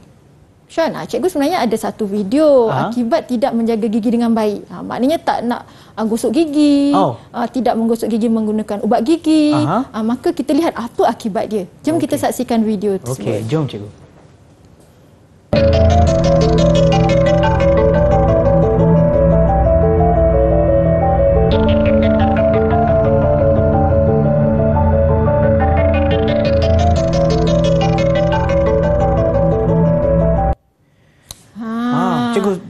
Sean, ah, cikgu sebenarnya ada satu video ha? akibat tidak menjaga gigi dengan baik. Ha, maknanya tak nak uh, gosok gigi, oh. uh, tidak menggosok gigi menggunakan ubat gigi. Uh, maka kita lihat apa akibat dia. Jom okay. kita saksikan video tersebut. Okey, jom cikgu.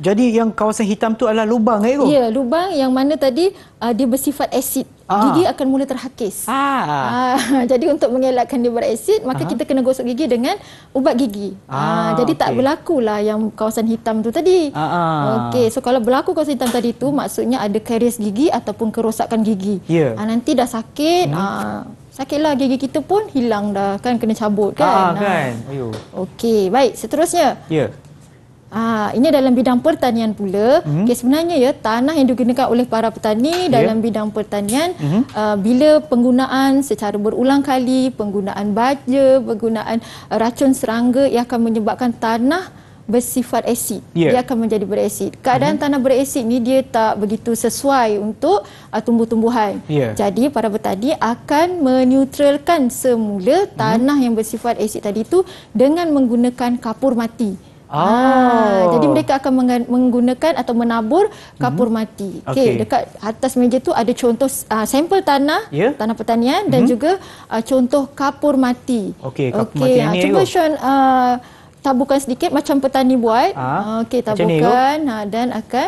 Jadi yang kawasan hitam tu adalah lubang eh? Ya, lubang yang mana tadi uh, dia bersifat asid. Ah. Gigi akan mula terhakis. Ah. Uh, jadi untuk mengelakkan dia berasid, maka uh kita kena gosok gigi dengan ubat gigi. Ah, uh, jadi okay. tak lah yang kawasan hitam tu tadi. Ah, Okay. Okey, so kalau berlaku kawasan hitam tadi tu, maksudnya ada karies gigi ataupun kerosakan gigi. Yeah. Ah nanti dah sakit, hmm. uh, sakitlah gigi kita pun hilang dah. Kan kena cabut kan? Ah, kan. Uh. Okey, baik. Seterusnya. Ya. Yeah. Ah, ini dalam bidang pertanian pula. Hmm. Okay, sebenarnya ya tanah yang digunakan oleh para petani yeah. dalam bidang pertanian hmm. uh, bila penggunaan secara berulang kali, penggunaan baja, penggunaan uh, racun serangga ia akan menyebabkan tanah bersifat asid. Yeah. Dia akan menjadi berasid. Keadaan hmm. tanah berasid ni dia tak begitu sesuai untuk uh, tumbuh-tumbuhan. Yeah. Jadi para petani akan menutralkan semula mhm. tanah hmm. yang bersifat asid tadi tu dengan menggunakan kapur mati. Ah, ah, jadi oh. mereka akan menggunakan atau menabur kapur hmm mati. Okey, okay. dekat atas meja tu ada contoh uh, sampel tanah, yeah. tanah pertanian hmm dan mhm. juga uh, contoh kapur mati. Okey, kapur okay. mati. Okey, cuba ego. Sean uh, tabukan sedikit macam petani buat. Ha? Okey, tabukan ha, dan akan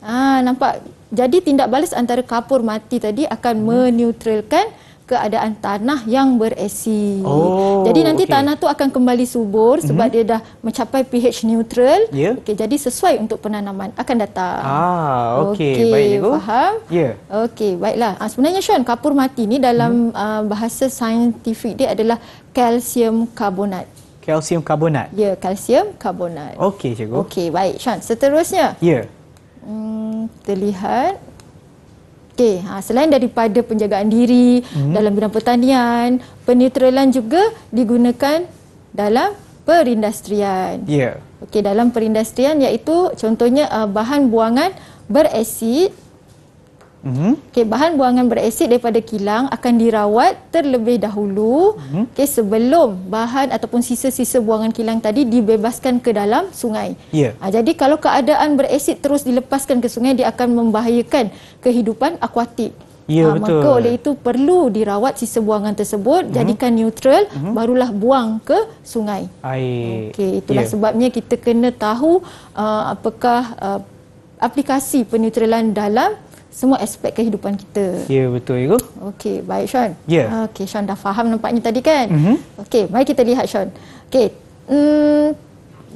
ha, nampak jadi tindak balas antara kapur mati tadi akan hmm menutralkan keadaan tanah yang beresi. Oh, jadi nanti okay. tanah tu akan kembali subur sebab mm-hmm. dia dah mencapai pH neutral. Yeah. Okey, jadi sesuai untuk penanaman akan datang. Ah, okey. Okay, baik, Cikgu. Faham? Ya. Yeah. Okey, baiklah. Ah, sebenarnya Sean, kapur mati ni dalam mm. ah, bahasa saintifik dia adalah kalsium karbonat. Kalsium karbonat. Ya, yeah, kalsium karbonat. Okey, Cikgu. Okey, baik, Sean. Seterusnya. Ya. Yeah. Hmm, terlihat Okey, ha, selain daripada penjagaan diri hmm. dalam bidang pertanian, penetralan juga digunakan dalam perindustrian. Ya. Yeah. Okey, dalam perindustrian iaitu contohnya uh, bahan buangan berasid, Mm-hmm. Okay, bahan buangan berasid daripada kilang akan dirawat terlebih dahulu mm-hmm. okay, sebelum bahan ataupun sisa-sisa buangan kilang tadi dibebaskan ke dalam sungai. Yeah. Ha, jadi kalau keadaan berasid terus dilepaskan ke sungai, dia akan membahayakan kehidupan akuatik. Yeah, ha, betul. Maka oleh itu perlu dirawat sisa buangan tersebut, mm-hmm. jadikan neutral, mm-hmm. barulah buang ke sungai. I... Okay, itulah yeah. sebabnya kita kena tahu uh, apakah uh, aplikasi penutralan dalam semua aspek kehidupan kita. Ya, yeah, betul ego. Okey, baik Sean. Ya. Yeah. Okey, Sean dah faham nampaknya tadi kan? Mm-hmm. Okey, mari kita lihat Sean. Okey, mm,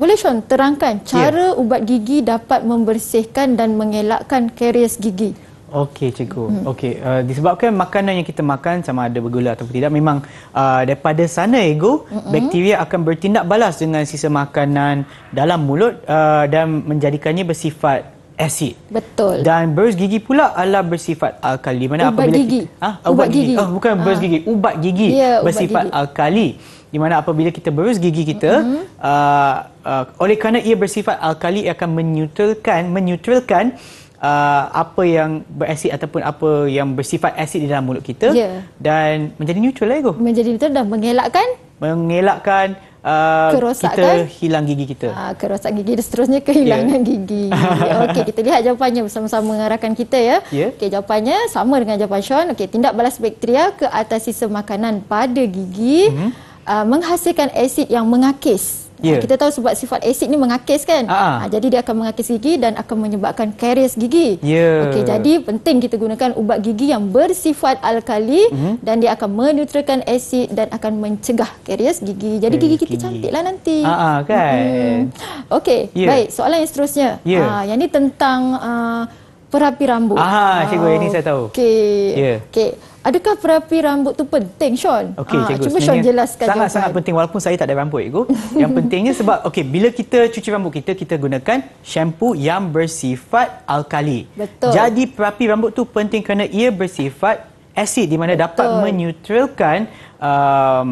boleh Sean terangkan ya. cara yeah. ubat gigi dapat membersihkan dan mengelakkan karies gigi? Okey cikgu. Hmm. Okey, uh, disebabkan makanan yang kita makan sama ada bergula atau tidak memang uh, daripada sana ego hmm bakteria akan bertindak balas dengan sisa makanan dalam mulut uh, dan menjadikannya bersifat asid. Betul. Dan burst gigi pula adalah bersifat alkali. Mana ubat apabila gigi. Kita, ha? ubat, ubat gigi. Ah, Oh, bukan ha. burst gigi, ubat gigi yeah, bersifat gigi. alkali. Di mana apabila kita berus gigi kita, mm-hmm. uh, uh, oleh kerana ia bersifat alkali ia akan menyutralkan, menyutralkan Uh, apa yang berasid ataupun apa yang bersifat asid di dalam mulut kita yeah. dan menjadi neutral lah ego. Menjadi neutral dan mengelakkan mengelakkan Ah, kerosakan. kita hilang gigi kita. Uh, kerosak gigi dan seterusnya kehilangan yeah. gigi. Okey, kita lihat jawapannya bersama-sama mengarahkan kita ya. Yeah. Okey, jawapannya sama dengan jawapan Sean. Okey, tindak balas bakteria ke atas sisa makanan pada gigi mm-hmm. uh, menghasilkan asid yang mengakis. Yeah. Kita tahu sebab sifat asid ni mengakis kan? Ha, jadi dia akan mengakis gigi dan akan menyebabkan karies gigi. Yeah. Okey, jadi penting kita gunakan ubat gigi yang bersifat alkali mm-hmm. dan dia akan menutralkan asid dan akan mencegah karies gigi. Jadi karies gigi kita cantiklah nanti. Ha, kan. Mm-hmm. Okey, yeah. baik. Soalan yang seterusnya. Yeah. Ya. Ha, yang ni tentang uh, perapi rambut. Ah, cikgu ini saya tahu. Okey. Yeah. Okey. Adakah perapi rambut tu penting, Sean? Okey, ah, cuba Sean jelaskan sangat, Sangat-sangat penting walaupun saya tak ada rambut, Cikgu. Yang pentingnya sebab okay, bila kita cuci rambut kita, kita gunakan syampu yang bersifat alkali. Betul. Jadi perapi rambut tu penting kerana ia bersifat asid di mana Betul. dapat menutralkan um,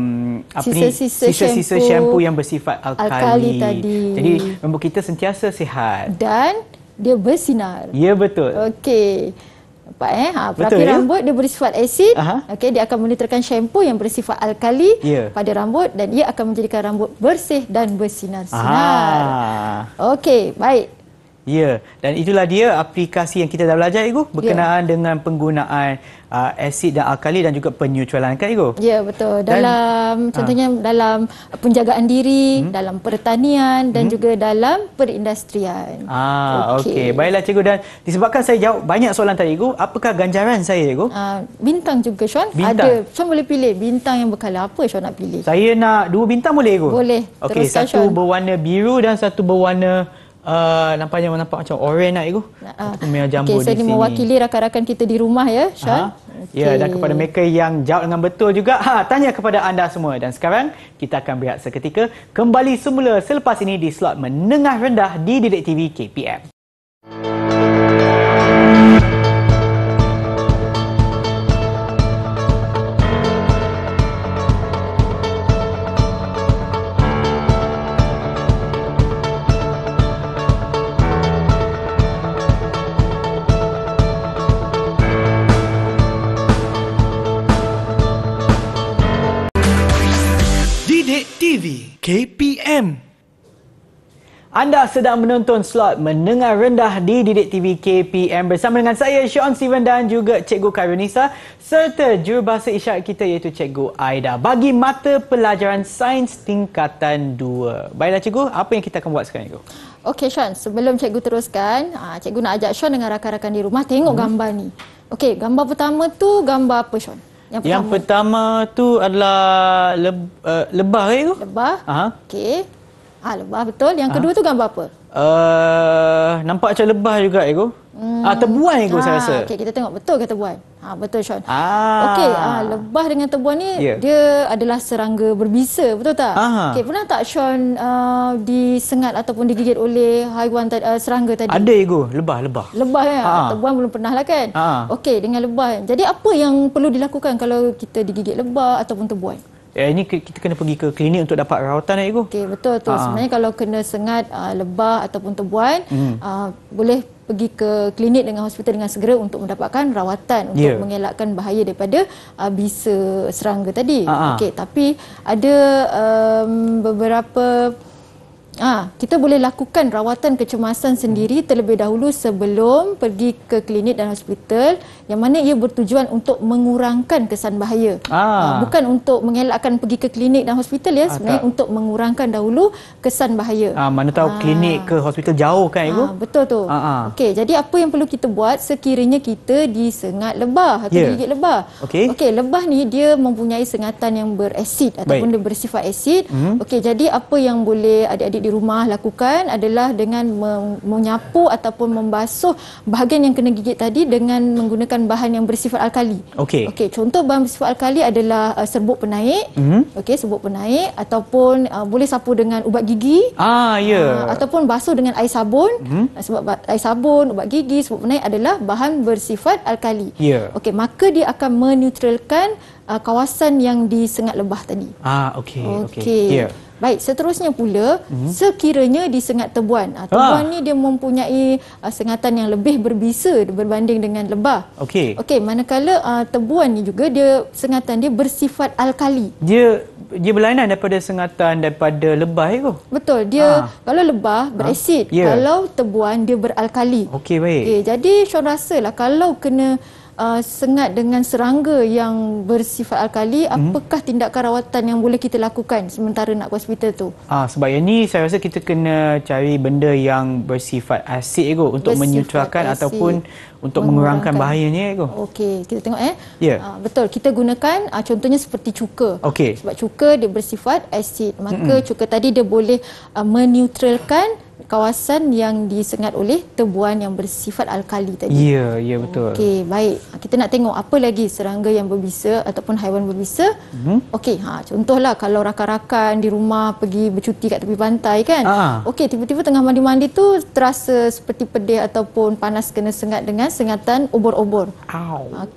sisa-sisa ni, yang bersifat alkali. alkali tadi. Jadi rambut kita sentiasa sihat. Dan dia bersinar. Ya, betul. Okey. Nampak eh? Ha, Betul, ya. rambut ya? dia bersifat asid. Okay, dia akan menetralkan syampu yang bersifat alkali yeah. pada rambut dan ia akan menjadikan rambut bersih dan bersinar-sinar. Ah. Okey, baik. Ya, dan itulah dia aplikasi yang kita dah belajar, Igu, ya. berkenaan ya. dengan penggunaan uh, asid dan alkali dan juga penyucualan, kan, Igu? Ya, betul. Dalam, dan, ah. contohnya dalam penjagaan diri, hmm? dalam pertanian dan hmm? juga dalam perindustrian. Ah, okey. Okay. Baiklah, Cikgu. Dan disebabkan saya jawab banyak soalan tadi, Igu, apakah ganjaran saya, Igu? Uh, bintang juga, Sean. Bintang. Ada. Sean boleh pilih bintang yang berkala. Apa Sean nak pilih? Saya nak dua bintang boleh, Igu? Boleh. Okey, satu Sean. berwarna biru dan satu berwarna... Uh, ah, nampaknya nampak macam oren nak ego. Ah, ah. Aku punya okay, di sini. Saya mewakili rakan-rakan kita di rumah ya, Syah. Uh-huh. Okay. Ya, dan kepada mereka yang jawab dengan betul juga, ha, tanya kepada anda semua. Dan sekarang, kita akan berehat seketika kembali semula selepas ini di slot menengah rendah di Didik TV KPM. KPM. Anda sedang menonton slot Mendengar Rendah di Didik TV KPM bersama dengan saya Sean Steven dan juga Cikgu Karunisa serta jurubahasa isyarat kita iaitu Cikgu Aida bagi mata pelajaran sains tingkatan 2. Baiklah Cikgu, apa yang kita akan buat sekarang Cikgu? Okey Sean, sebelum Cikgu teruskan, ah, Cikgu nak ajak Sean dengan rakan-rakan di rumah tengok hmm. gambar ni. Okey, gambar pertama tu gambar apa Sean? Yang pertama, yang pertama tu adalah le, uh, eh, lebah ke? Lebah. Okey. Ah lebah betul. Yang kedua tu gambar apa? Uh, nampak macam lebah juga ego. Hmm. Ah tebuan ego ah, saya rasa. Okey kita tengok betul ke tebuan? Ha, ah, betul Sean. Ah. Okey ah, lebah dengan tebuan ni yeah. dia adalah serangga berbisa betul tak? Okey pernah tak Sean uh, disengat ataupun digigit oleh haiwan ta- uh, serangga tadi? Ada ego lebah lebah. Lebah kan? Ya? Ha. Tebuan belum pernah lah kan? Ha. Okey dengan lebah. Jadi apa yang perlu dilakukan kalau kita digigit lebah ataupun tebuan? Eh, ini kita kena pergi ke klinik untuk dapat rawatan eh, Igu. Okay, betul tu. Ha. Sebenarnya kalau kena sengat, uh, lebah ataupun tebuan, hmm. uh, boleh pergi ke klinik dengan hospital dengan segera untuk mendapatkan rawatan untuk yeah. mengelakkan bahaya daripada uh, bisa serangga tadi. Ha. Okay, tapi ada um, beberapa ha, kita boleh lakukan rawatan kecemasan sendiri terlebih dahulu sebelum pergi ke klinik dan hospital yang mana ia bertujuan untuk mengurangkan kesan bahaya. Ah. Ha, bukan untuk mengelakkan pergi ke klinik dan hospital ya, ah, sebenarnya ah, untuk mengurangkan dahulu kesan bahaya. Ah, mana tahu ha. klinik ke hospital jauh kan ibu? Ha, betul tu. Ah, ah. Okey, jadi apa yang perlu kita buat sekiranya kita disengat lebah atau yeah. gigit lebah? Okey. Okay, lebah ni dia mempunyai sengatan yang berasid ataupun dia bersifat asid. Mm-hmm. Okey, jadi apa yang boleh adik-adik di rumah lakukan adalah dengan menyapu ataupun membasuh bahagian yang kena gigit tadi dengan menggunakan bahan yang bersifat alkali. Okey. Okey, contoh bahan bersifat alkali adalah uh, serbuk penaik. Mm -hmm. Okey, serbuk penaik ataupun uh, boleh sapu dengan ubat gigi. Ah, ya. Yeah. Uh, ataupun basuh dengan air sabun. Mm -hmm. Sebab air sabun, ubat gigi, serbuk penaik adalah bahan bersifat alkali. Ya. Yeah. Okey, maka dia akan menutralkan uh, kawasan yang disengat lebah tadi. Ah, okey. Okey. Okay. Yeah. Baik, seterusnya pula hmm. sekiranya disengat tebuan. Ha, tebuan ah. ah. ni dia mempunyai uh, sengatan yang lebih berbisa berbanding dengan lebah. Okey. Okey, manakala uh, tebuan ni juga dia sengatan dia bersifat alkali. Dia dia berlainan daripada sengatan daripada lebah itu. Betul. Dia ha. kalau lebah berasid, yeah. kalau tebuan dia beralkali. Okey, baik. Okey, eh, jadi Sean rasalah kalau kena uh, sengat dengan serangga yang bersifat alkali hmm. apakah tindakan rawatan yang boleh kita lakukan sementara nak ke hospital tu ah sebab yang ni saya rasa kita kena cari benda yang bersifat asid ego untuk menyutrakan ataupun untuk mengurangkan, mengurangkan bahayanya ego okey kita tengok eh yeah. Ya. uh, betul kita gunakan uh, contohnya seperti cuka okay. sebab cuka dia bersifat asid maka Mm-mm. cuka tadi dia boleh uh, ah, menetralkan kawasan yang disengat oleh tebuan yang bersifat alkali tadi. Ya, yeah, ya yeah, betul. Okey, baik. Kita nak tengok apa lagi serangga yang berbisa ataupun haiwan berbisa. Mm-hmm. Okey, ha contohlah kalau rakan-rakan di rumah pergi bercuti kat tepi pantai kan. Ah. Okey, tiba-tiba tengah mandi-mandi tu terasa seperti pedih ataupun panas kena sengat dengan sengatan obor-obor.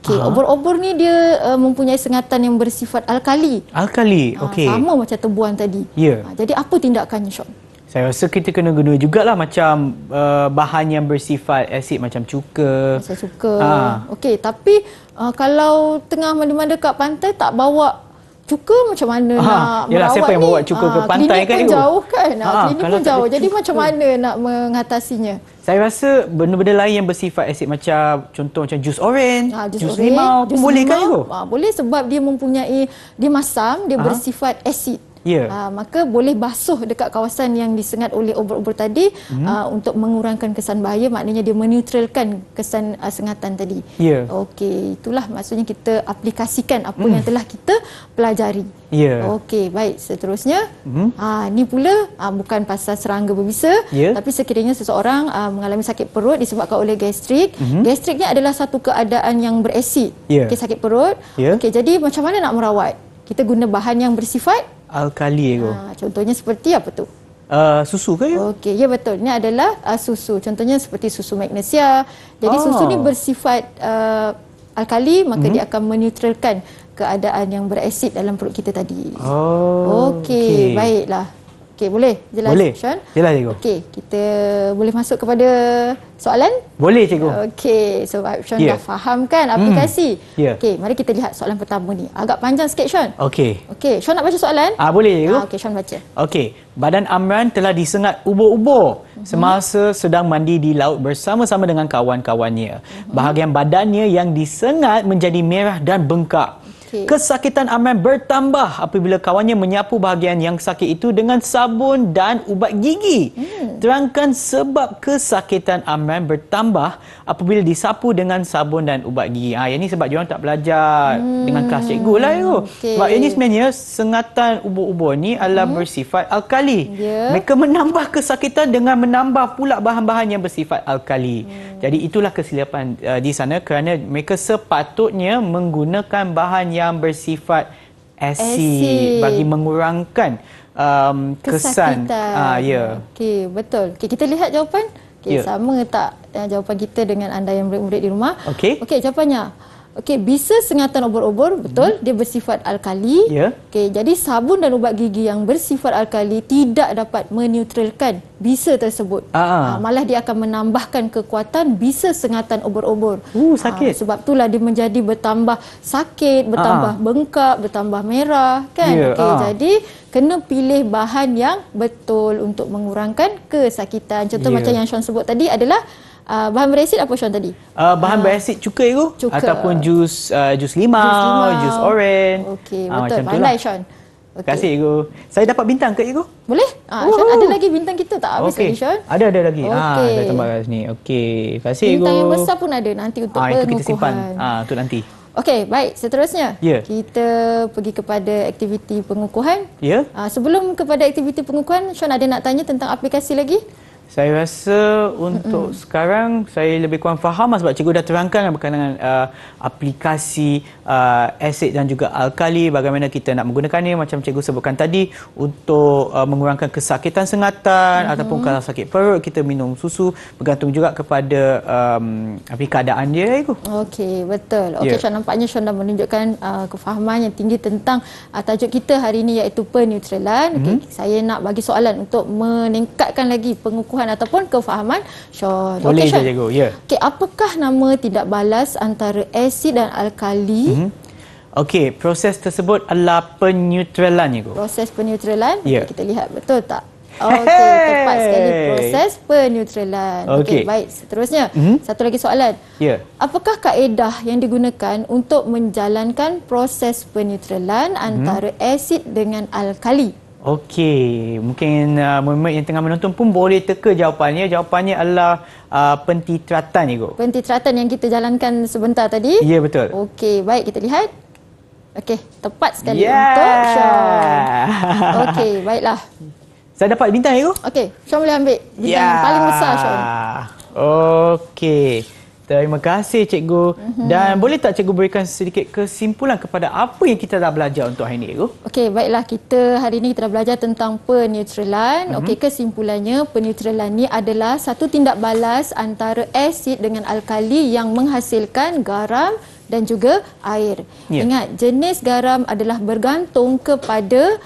Okey, ah. obor-obor ni dia uh, mempunyai sengatan yang bersifat alkali. Alkali. Ha, Okey. Sama macam tebuan tadi. Ya. Yeah. Ha, jadi apa tindakannya, Syok? Saya rasa kita kena guna jugalah macam uh, bahan yang bersifat asid macam cuka. Macam cuka. Ha. Okey, tapi uh, kalau tengah mana-mana dekat pantai tak bawa cuka macam mana ha. nak Yalah, merawat siapa yang ni? bawa cuka ha, ke ah, pantai kan? Klinik pun jauh kan? Ah, ha, klinik pun jauh. Jadi cuka. macam mana nak mengatasinya? Saya rasa benda-benda lain yang bersifat asid macam contoh macam jus orange, ah, ha, jus, limau pun boleh kan? Ha, boleh sebab dia mempunyai, dia masam, dia ha. bersifat asid. Yeah. Ya. Uh, maka boleh basuh dekat kawasan yang disengat oleh ubur-ubur tadi mm. uh, untuk mengurangkan kesan bahaya maknanya dia menutralkan kesan uh, sengatan tadi. Yeah. Okey, itulah maksudnya kita aplikasikan apa mm. yang hmm. telah kita pelajari. Yeah. Okey, baik. Seterusnya, mm. uh, ni pula uh, bukan pasal serangga berbisa yeah. tapi sekiranya seseorang uh, mengalami sakit perut disebabkan oleh gastrik, hmm gastriknya adalah satu keadaan yang berasid. Yeah. Okey, sakit perut. Yeah. Okey, jadi macam mana nak merawat? Kita guna bahan yang bersifat alkali ego. Ha, ah, contohnya seperti apa tu? Uh, susu ke? Ya? Okey, ya betul. Ini adalah uh, susu. Contohnya seperti susu magnesia. Jadi oh. susu ni bersifat uh, alkali maka hmm. dia akan menetralkan keadaan yang berasid dalam perut kita tadi. Oh. Okey, okay. baiklah. Okey, boleh? Jelas, boleh. Sean? Jelas, cikgu. Okey, kita boleh masuk kepada soalan? Boleh, cikgu. Okey, so Sean yeah. dah faham kan aplikasi? Mm. Yeah. Okey, mari kita lihat soalan pertama ni. Agak panjang sikit, Sean. Okey. Okey, Sean nak baca soalan? Ah, boleh, cikgu. Ah, Okey, Sean baca. Okey, badan Amran telah disengat ubur-ubur mm-hmm. semasa sedang mandi di laut bersama-sama dengan kawan-kawannya. Mm-hmm. Bahagian badannya yang disengat menjadi merah dan bengkak. Okay. Kesakitan Aman bertambah apabila kawannya menyapu bahagian yang sakit itu dengan sabun dan ubat gigi. Hmm. Terangkan sebab kesakitan Aman bertambah apabila disapu dengan sabun dan ubat gigi. Ha, yang ini sebab dia tak belajar hmm. dengan kelas cikgu lah. Itu. Okay. Sebab ini sebenarnya sengatan ubur-ubur ini adalah hmm. bersifat alkali. Yeah. Mereka menambah kesakitan dengan menambah pula bahan-bahan yang bersifat alkali. Hmm. Jadi itulah kesilapan uh, di sana kerana mereka sepatutnya menggunakan bahan yang yang bersifat asid bagi mengurangkan um, kesan. Uh, yeah. Okay betul. Okay, kita lihat jawapan. Okay, yeah. Sama tak eh, jawapan kita dengan anda yang murid-murid di rumah? Okay. Okay jawapannya. Okey, bisa sengatan obor-obor, mhm. betul? Hmm. Dia bersifat alkali. Yeah. Okey, jadi sabun dan ubat gigi yang bersifat alkali tidak dapat menetralkan bisa tersebut. Ah. ah. malah dia akan menambahkan kekuatan bisa sengatan obor-obor. Uh, sakit. Ah, sebab itulah dia menjadi bertambah sakit, bertambah ah. bengkak, bertambah merah, kan? Yeah. Okey, ah. jadi kena pilih bahan yang betul untuk mengurangkan kesakitan. Contoh yeah. macam yang Sean sebut tadi adalah uh, bahan berasid apa Sean tadi? Uh, bahan uh, berasid cuka itu cuka. ataupun jus uh, jus, limau, jus limau, jus oren. Okey, betul. Uh, Pandai lah. Sean. Okay. Terima kasih Igu. Saya dapat bintang ke Igu? Boleh. Ah, Sean, ada lagi bintang kita tak habis okay. lagi Sean? Ada, ada lagi. Okay. Ah, dah tambah kat sini. Okey. Terima kasih bintang Bintang yang besar pun ada nanti untuk ah, pengukuhan. Itu kita simpan. Ah, untuk nanti. Okey, baik. Seterusnya. Yeah. Kita pergi kepada aktiviti pengukuhan. Ya. Yeah. Ah, sebelum kepada aktiviti pengukuhan, Sean ada nak tanya tentang aplikasi lagi? Saya rasa untuk mm-hmm. sekarang saya lebih kurang faham lah sebab cikgu dah terangkan lah berkaitan dengan uh, aplikasi uh, asid dan juga alkali bagaimana kita nak menggunakannya macam cikgu sebutkan tadi untuk uh, mengurangkan kesakitan sengatan mm-hmm. ataupun kalau sakit perut kita minum susu bergantung juga kepada um, apa keadaan dia ya, itu. Okey betul. Okey yeah. Ya. nampaknya Syon dah menunjukkan uh, kefahaman yang tinggi tentang uh, tajuk kita hari ini iaitu penutrilan. Mm-hmm. Okey saya nak bagi soalan untuk meningkatkan lagi pengukuhan kebodohan ataupun kefahaman syor. Boleh okay, saja, ya. Okey, apakah nama tidak balas antara asid dan alkali? Mm-hmm. Okey, proses tersebut adalah penyutralan, Cikgu. Ya, proses penyutralan? Ya. Yeah. Kita lihat betul tak? Okey, tepat sekali proses penutralan. Okey, okay, baik. Seterusnya, mm-hmm. satu lagi soalan. Ya. Yeah. Apakah kaedah yang digunakan untuk menjalankan proses penutralan mm-hmm. antara asid dengan alkali? Okey, mungkin uh, Muhammad yang tengah menonton pun boleh teka jawapannya. Jawapannya adalah uh, pentitratan, Igo. Pentitratan yang kita jalankan sebentar tadi. Ya, yeah, betul. Okey, baik kita lihat. Okey, tepat sekali yeah. untuk Sean. Okey, baiklah. Saya dapat bintang, Igo. Okey, Sean boleh ambil bintang yeah. paling besar, Sean. Okey. Terima kasih cikgu. Mhm. Dan boleh tak cikgu berikan sedikit kesimpulan kepada apa yang kita dah belajar untuk hari ini cikgu? Okey, baiklah kita hari ini kita dah belajar tentang penetralan. Mhm. Okey, kesimpulannya penetralan ni adalah satu tindak balas antara asid dengan alkali yang menghasilkan garam dan juga air. Yeah. Ingat, jenis garam adalah bergantung kepada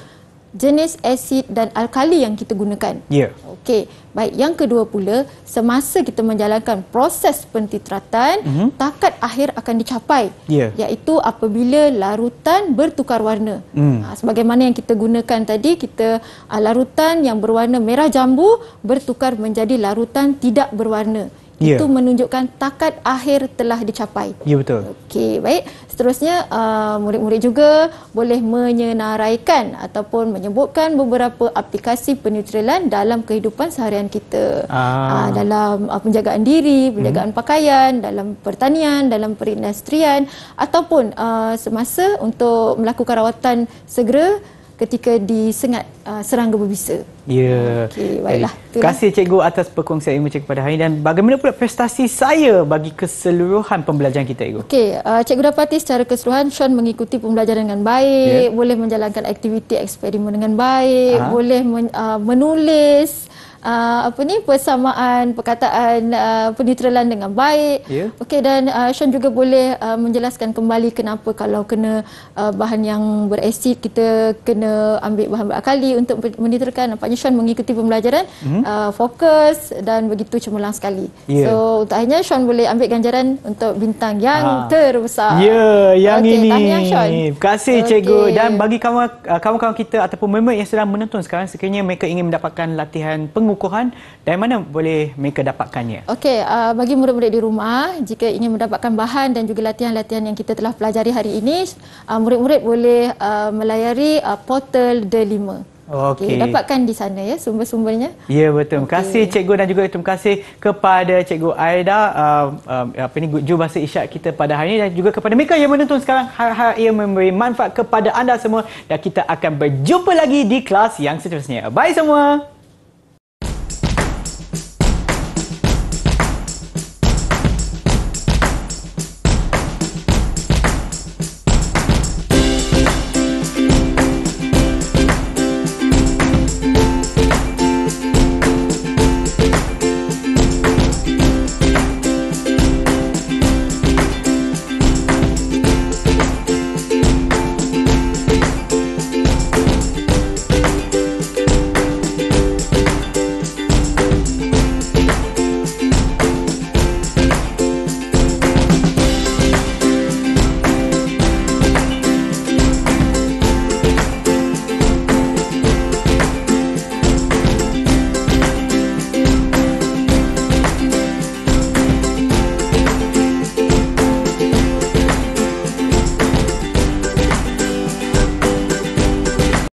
jenis asid dan alkali yang kita gunakan. Ya. Yeah. Okey. Baik, yang kedua pula, semasa kita menjalankan proses pentitratan, mm-hmm. takat akhir akan dicapai. Ya. Yeah. Iaitu apabila larutan bertukar warna. Mm. Ha, sebagaimana yang kita gunakan tadi, kita ha, larutan yang berwarna merah jambu bertukar menjadi larutan tidak berwarna yeah. itu menunjukkan takat akhir telah dicapai. Ya yeah, betul. Okey, baik. Seterusnya uh, murid-murid juga boleh menyenaraikan ataupun menyebutkan beberapa aplikasi penutrilan dalam kehidupan seharian kita. Ah. ah dalam uh, penjagaan diri, penjagaan hmm. pakaian, dalam pertanian, dalam perindustrian ataupun uh, semasa untuk melakukan rawatan segera ketika disengat uh, serangga berbisa. Ya. Okey, baiklah. Terima eh, kasih cikgu atas perkongsian ilmu cikgu kepada hari ini dan bagaimana pula prestasi saya bagi keseluruhan pembelajaran kita, itu. Okey, uh, cikgu dapati secara keseluruhan Sean mengikuti pembelajaran dengan baik, yeah. boleh menjalankan aktiviti eksperimen dengan baik, uh boleh men, uh, menulis uh, apa ni persamaan perkataan uh, penetralan dengan baik. Yeah. Okey dan uh, ah, Sean juga boleh uh, menjelaskan kembali kenapa kalau kena uh, bahan yang berasid kita kena ambil bahan berakali untuk menetralkan. Nampaknya Sean mengikuti pembelajaran mm-hmm. uh, fokus dan begitu cemerlang sekali. Yeah. So untuk akhirnya Sean boleh ambil ganjaran untuk bintang yang ha. terbesar. Ya, yeah, yang okay, ini. Terima kasih okay. cikgu dan bagi kawan-kawan kita ataupun member yang sedang menonton sekarang sekiranya mereka ingin mendapatkan latihan pengu pengukuhan dari mana boleh mereka dapatkannya? Okey, uh, bagi murid-murid di rumah, jika ingin mendapatkan bahan dan juga latihan-latihan yang kita telah pelajari hari ini, uh, murid-murid boleh uh, melayari uh, portal D5. Okey, okay, dapatkan di sana ya sumber-sumbernya. Ya betul. Terima okay. kasih cikgu dan juga terima kasih kepada cikgu Aida uh, uh, apa ni guju bahasa isyak kita pada hari ini dan juga kepada mereka yang menonton sekarang harap-harap ia memberi manfaat kepada anda semua dan kita akan berjumpa lagi di kelas yang seterusnya. Bye semua.